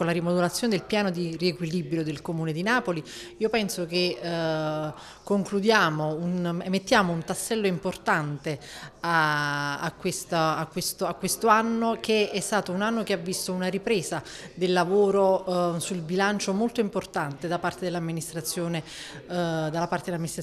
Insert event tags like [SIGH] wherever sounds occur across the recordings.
con la rimodulazione del piano di riequilibrio del Comune di Napoli, io penso che eh, concludiamo, un, mettiamo un tassello importante a, a, questa, a, questo, a, questo, anno che è stato un anno che ha visto una ripresa del lavoro eh, sul bilancio molto importante da parte dell'amministrazione, eh, dalla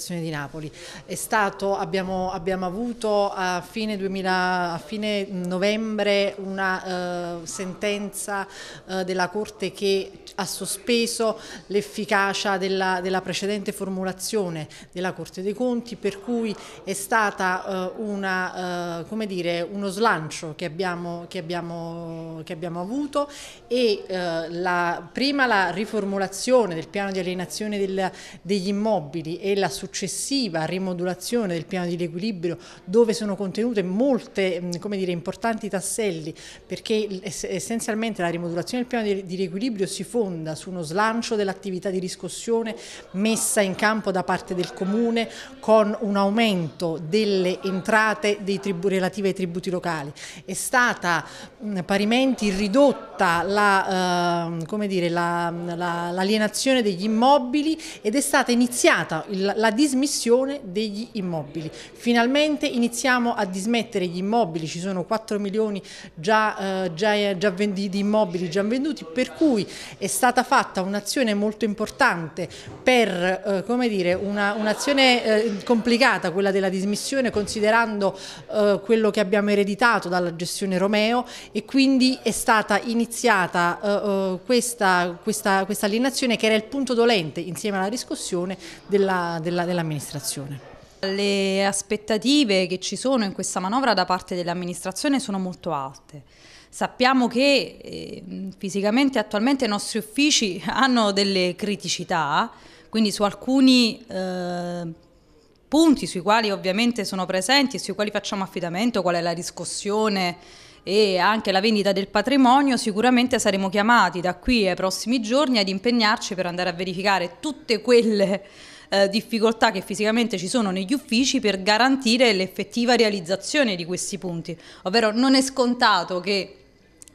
di Napoli. Stato, abbiamo, abbiamo, avuto a fine, 2000, fine novembre una eh, sentenza eh, della Corte Corte che ha sospeso l'efficacia della, della, precedente formulazione della Corte dei Conti per cui è stata eh, una, eh, dire, uno slancio che abbiamo, che abbiamo, che abbiamo avuto e eh, la, prima la riformulazione del piano di alienazione del, degli immobili e la successiva rimodulazione del piano di riequilibrio dove sono contenute molte mm, dire, importanti tasselli perché essenzialmente la rimodulazione del piano di, di riequilibrio si fonda su uno slancio dell'attività di riscossione messa in campo da parte del Comune con un aumento delle entrate relative ai tributi locali. È stata mm, parimenti ridotta l'alienazione la, eh, la, la, degli immobili ed è stata iniziata la dismissione degli immobili. Finalmente iniziamo a dismettere gli immobili, ci sono 4 milioni già, eh, già, già vendi, di immobili già venduti, per cui è stata fatta un'azione molto importante per eh, un'azione una eh, complicata, quella della dismissione, considerando eh, quello che abbiamo ereditato dalla gestione Romeo e quindi è stata iniziata eh, eh, questa, questa, questa, alienazione che era il punto dolente insieme alla riscossione dell'amministrazione. Della, dell le aspettative che ci sono in questa manovra da parte dell'amministrazione sono molto alte. Sappiamo che eh, fisicamente attualmente i nostri uffici [LAUGHS] hanno delle criticità, quindi su alcuni eh, punti sui quali ovviamente sono presenti e sui quali facciamo affidamento, qual è la riscossione e anche la vendita del patrimonio, sicuramente saremo chiamati da qui ai prossimi giorni ad impegnarci per andare a verificare tutte quelle eh, difficoltà che fisicamente ci sono negli uffici per garantire l'effettiva realizzazione di questi punti. Ovvero non è scontato che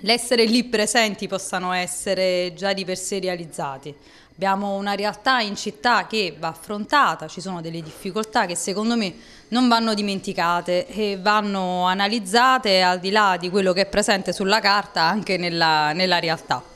l'essere lì presenti possano essere già di per sé realizzati. Abbiamo una realtà in città che va affrontata, ci sono delle difficoltà che secondo me non vanno dimenticate e vanno analizzate al di là di quello che è presente sulla carta anche nella, nella realtà.